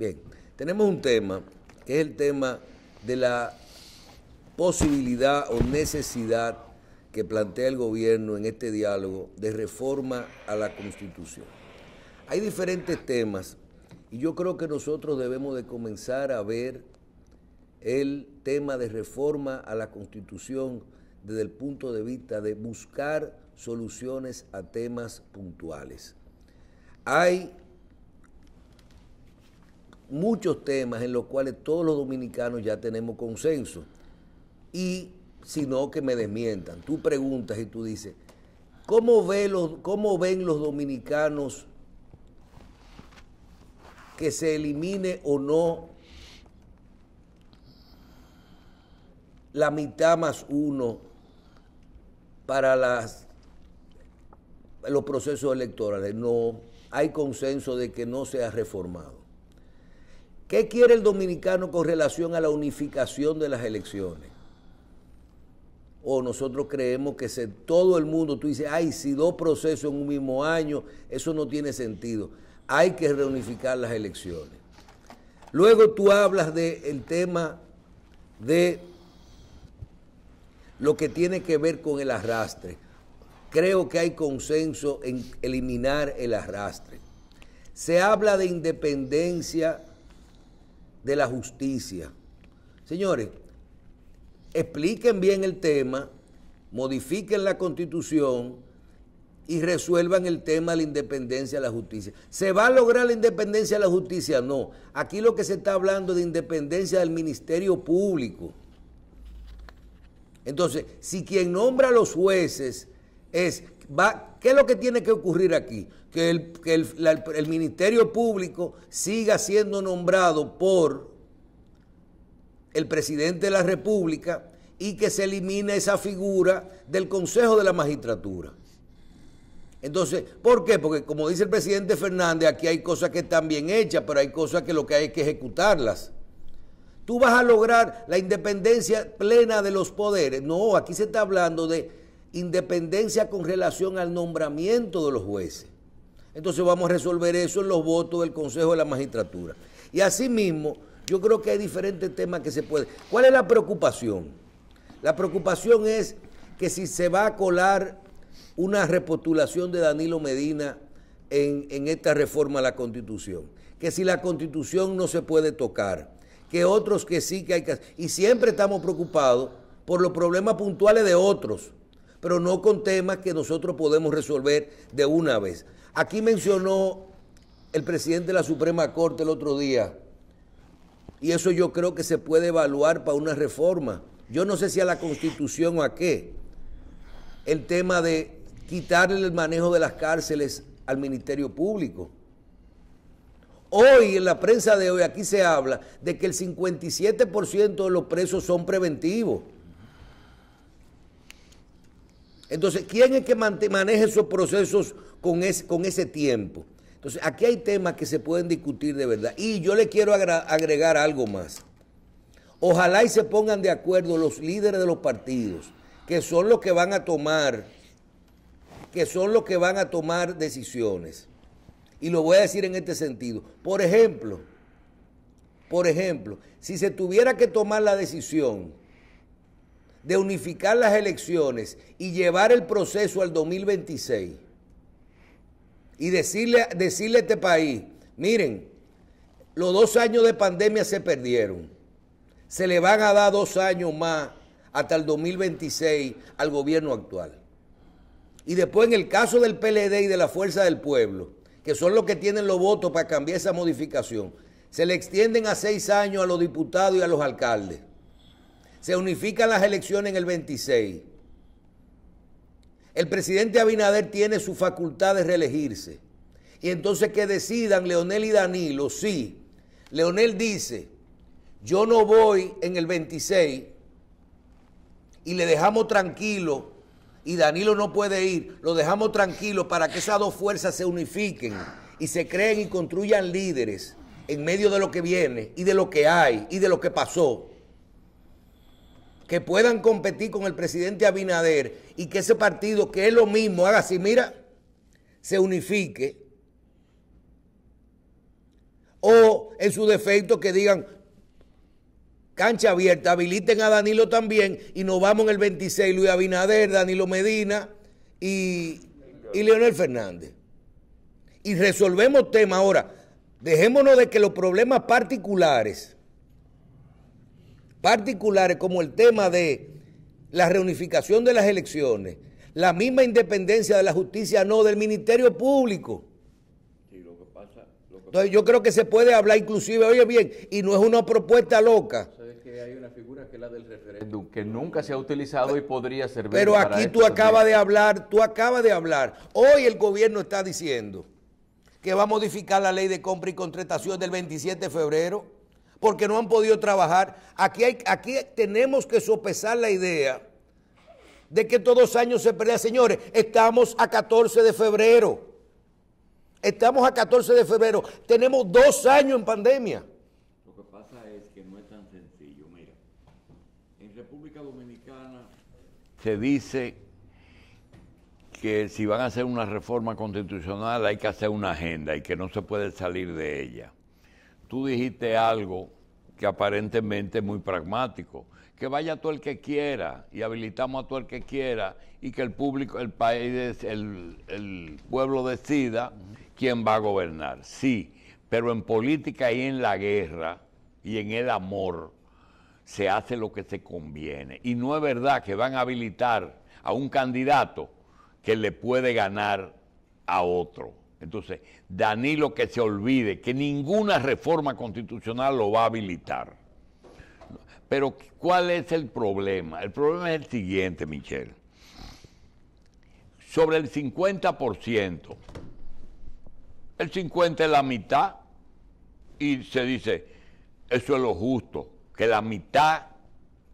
Bien, tenemos un tema, que es el tema de la posibilidad o necesidad que plantea el gobierno en este diálogo de reforma a la Constitución. Hay diferentes temas y yo creo que nosotros debemos de comenzar a ver el tema de reforma a la Constitución desde el punto de vista de buscar soluciones a temas puntuales. Hay muchos temas en los cuales todos los dominicanos ya tenemos consenso. Y si no, que me desmientan. Tú preguntas y tú dices, ¿cómo, los, cómo ven los dominicanos que se elimine o no la mitad más uno para los procesos electorales? No, hay consenso de que no se ha reformado. ¿Qué quiere el dominicano con relación a la unificación de las elecciones? O nosotros creemos que se, todo el mundo, tú dices, ay, si dos procesos en un mismo año, eso no tiene sentido. Hay que reunificar las elecciones. Luego tú hablas del tema de lo que tiene que ver con el arrastre. Creo que hay consenso en eliminar el arrastre. Se habla de independencia de la justicia. Señores, expliquen bien el tema, modifiquen la constitución y resuelvan el tema de la independencia de la justicia. ¿Se va a lograr la independencia de la justicia? No. Aquí lo que se está hablando de independencia del Ministerio Público. Entonces, si quien nombra a los jueces es, va, ¿Qué es lo que tiene que ocurrir aquí? Que el, Ministerio Público siga siendo nombrado por el presidente de la República y que se elimine esa figura del Consejo de la Magistratura. Entonces, ¿por qué? Porque como dice el presidente Fernández, aquí hay cosas que están bien hechas, pero hay cosas que lo que hay que ejecutarlas. Tú vas a lograr la independencia plena de los poderes. No, aquí se está hablando de independencia con relación al nombramiento de los jueces. Entonces vamos a resolver eso en los votos del Consejo de la Magistratura. Y asimismo, yo creo que hay diferentes temas que se pueden. ¿Cuál es la preocupación? La preocupación es que si se va a colar una repostulación de Danilo Medina en, esta reforma a la Constitución, que si la Constitución no se puede tocar, que otros que sí que hay que... Y siempre estamos preocupados por los problemas puntuales de otros pero no con temas que nosotros podemos resolver de una vez. Aquí mencionó el presidente de la Suprema Corte el otro día, y eso yo creo que se puede evaluar para una reforma. Yo no sé si a la constitución o a qué. El tema de quitarle el manejo de las cárceles al Ministerio Público. Hoy en la prensa de hoy aquí se habla de que el 57% de los presos son preventivos. Entonces, ¿quién es que maneje esos procesos con ese, con ese tiempo? Entonces, aquí hay temas que se pueden discutir de verdad. Y yo le quiero agregar algo más. Ojalá y se pongan de acuerdo los líderes de los partidos, que son los que van a tomar, que son los que van a tomar decisiones. Y lo voy a decir en este sentido. Por ejemplo, por ejemplo, si se tuviera que tomar la decisión de unificar las elecciones y llevar el proceso al 2026 y decirle, decirle a este país, miren, los dos años de pandemia se perdieron, se le van a dar dos años más hasta el 2026 al gobierno actual. Y después en el caso del PLD y de la Fuerza del Pueblo, que son los que tienen los votos para cambiar esa modificación, se le extienden a seis años a los diputados y a los alcaldes. Se unifican las elecciones en el 26. El presidente Abinader tiene su facultad de reelegirse. Y entonces que decidan Leonel y Danilo, sí. Leonel dice, yo no voy en el 26 y le dejamos tranquilo y Danilo no puede ir, lo dejamos tranquilo para que esas dos fuerzas se unifiquen y se creen y construyan líderes en medio de lo que viene y de lo que hay y de lo que pasó que puedan competir con el presidente Abinader y que ese partido, que es lo mismo, haga así, mira, se unifique. O en su defecto que digan, cancha abierta, habiliten a Danilo también y nos vamos en el 26, Luis Abinader, Danilo Medina y, y Leonel Fernández. Y resolvemos temas ahora. Dejémonos de que los problemas particulares particulares como el tema de la reunificación de las elecciones, la misma independencia de la justicia, no, del Ministerio Público. Entonces yo creo que se puede hablar inclusive, oye bien, y no es una propuesta loca. Sabes que hay una figura que es la del referéndum, que nunca se ha utilizado y podría servir. Pero aquí tú acabas de hablar, tú acabas de hablar. Hoy el gobierno está diciendo que va a modificar la ley de compra y contratación del 27 de febrero porque no han podido trabajar. Aquí, aquí tenemos que sopesar la idea de que todos los años se pelea. Señores, estamos a 14 de febrero. Estamos a 14 de febrero. Tenemos dos años en pandemia. Lo que pasa es que no es tan sencillo. Mira, en República Dominicana se dice que si van a hacer una reforma constitucional hay que hacer una agenda y que no se puede salir de ella tú dijiste algo que aparentemente es muy pragmático. Que vaya todo el que quiera y habilitamos a todo el que quiera y que el público, el país, el pueblo decida quién va a gobernar. Sí, pero en política y en la guerra y en el amor se hace lo que se conviene. Y no es verdad que van a habilitar a un candidato que le puede ganar a otro. Entonces, Danilo que se olvide que ninguna reforma constitucional lo va a habilitar. Pero ¿cuál es el problema? El problema es el siguiente, Michelle. Sobre el 50%, el 50 es la mitad y se dice, eso es lo justo, que la mitad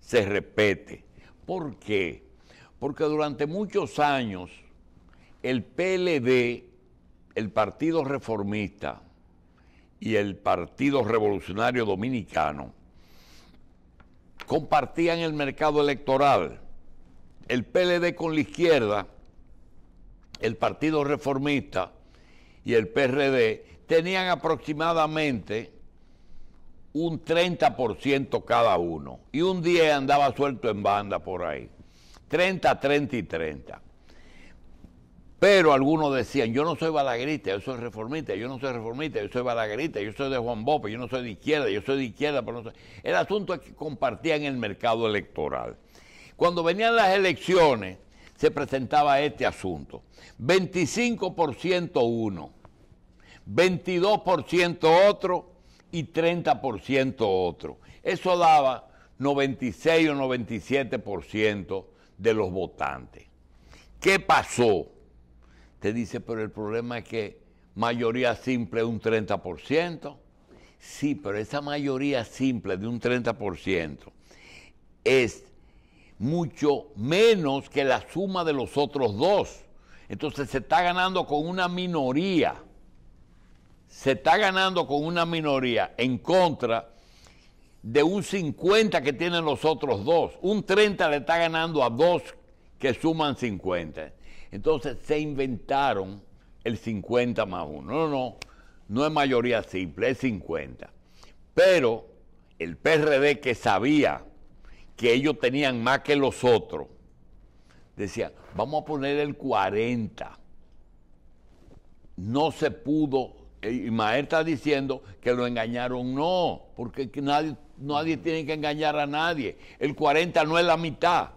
se repete. ¿Por qué? Porque durante muchos años el PLD el Partido Reformista y el Partido Revolucionario Dominicano compartían el mercado electoral. El PLD con la izquierda, el Partido Reformista y el PRD tenían aproximadamente un 30% cada uno y un día andaba suelto en banda por ahí. 30, 30 y 30. Pero algunos decían, yo no soy balaguerista, yo soy reformista, yo no soy reformista, yo soy balaguerista, yo soy de Juan Bope, yo no soy de izquierda, yo soy de izquierda, pero no El asunto es que compartían el mercado electoral. Cuando venían las elecciones, se presentaba este asunto. 25% uno, 22% otro y 30% otro. Eso daba 96 o 97% de los votantes. ¿Qué pasó? Te dice, pero el problema es que mayoría simple un 30%. Sí, pero esa mayoría simple de un 30% es mucho menos que la suma de los otros dos. Entonces se está ganando con una minoría. Se está ganando con una minoría en contra de un 50 que tienen los otros dos. Un 30 le está ganando a dos que suman 50. Entonces se inventaron el 50 más 1. No, no, no es mayoría simple, es 50. Pero el PRD que sabía que ellos tenían más que los otros, decía, vamos a poner el 40. No se pudo, y Maer está diciendo que lo engañaron, no, porque nadie, nadie tiene que engañar a nadie. El 40 no es la mitad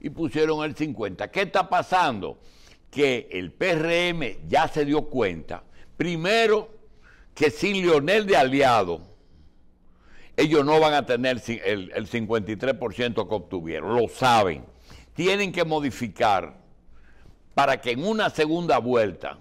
y pusieron el 50. ¿Qué está pasando? Que el PRM ya se dio cuenta, primero, que sin Lionel de aliado, ellos no van a tener el, el 53% que obtuvieron, lo saben. Tienen que modificar para que en una segunda vuelta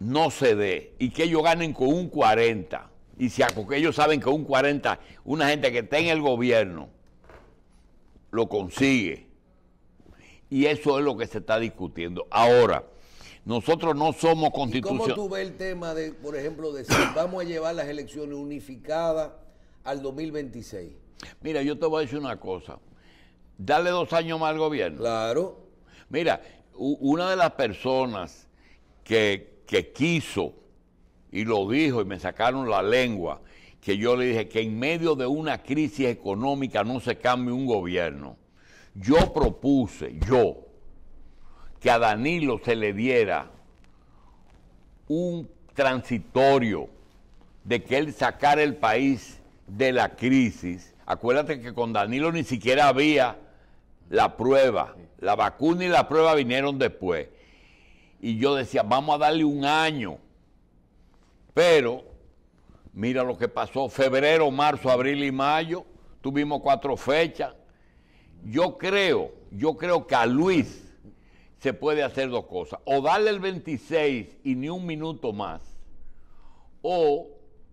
no se dé y que ellos ganen con un 40. Y si ellos saben que un 40, una gente que está en el gobierno, lo consigue. Y eso es lo que se está discutiendo. Ahora, nosotros no somos constitución. ¿Y ¿Cómo tú ves el tema de, por ejemplo, decir, vamos a llevar las elecciones unificadas al 2026? Mira, yo te voy a decir una cosa. Dale dos años más al gobierno. Claro. Mira, una de las personas que, que quiso y lo dijo y me sacaron la lengua que yo le dije que en medio de una crisis económica no se cambie un gobierno. Yo propuse, yo, que a Danilo se le diera un transitorio de que él sacara el país de la crisis. Acuérdate que con Danilo ni siquiera había la prueba. La vacuna y la prueba vinieron después. Y yo decía, vamos a darle un año. Pero Mira lo que pasó, febrero, marzo, abril y mayo, tuvimos cuatro fechas. Yo creo, yo creo que a Luis se puede hacer dos cosas, o darle el 26 y ni un minuto más, o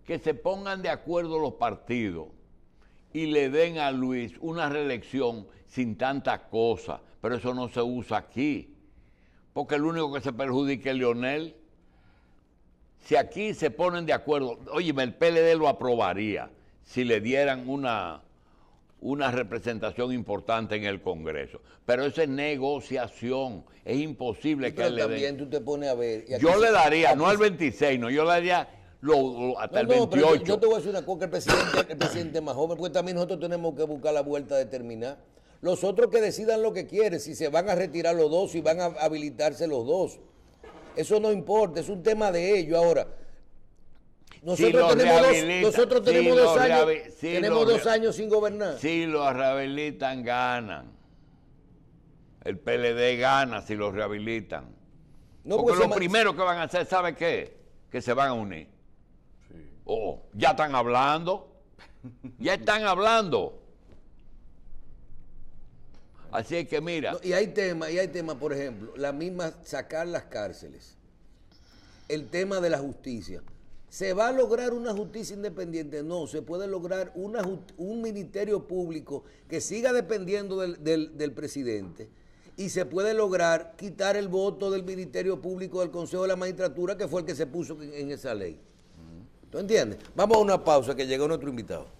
que se pongan de acuerdo los partidos y le den a Luis una reelección sin tantas cosas, pero eso no se usa aquí, porque el único que se perjudique es Leonel si aquí se ponen de acuerdo, oye, el PLD lo aprobaría si le dieran una, una representación importante en el Congreso. Pero eso es negociación, es imposible que él le te a ver. yo le daría, no al 26, no, yo le daría lo, hasta el 28. yo, te voy a decir una cosa, que el presidente, el presidente más joven, porque también nosotros tenemos que buscar la vuelta a determinar. Los otros que decidan lo que quieren, si se van a retirar los dos, si van a habilitarse los dos. Eso no importa, es un tema de ellos. Ahora, nosotros tenemos, dos, años, tenemos años sin gobernar. Si lo rehabilitan, ganan. El PLD gana si los rehabilitan. No, pues porque, lo primero que van a hacer, ¿sabe qué? Que se van a unir. Oh, ya están hablando. ya están hablando. Así es que mira. y hay tema y hay tema por ejemplo, la misma sacar las cárceles. El tema de la justicia. ¿Se va a lograr una justicia independiente? No, se puede lograr un ministerio público que siga dependiendo del, presidente y se puede lograr quitar el voto del Ministerio Público del Consejo de la Magistratura, que fue el que se puso en, esa ley. ¿Tú entiendes? Vamos a una pausa que llegó otro invitado.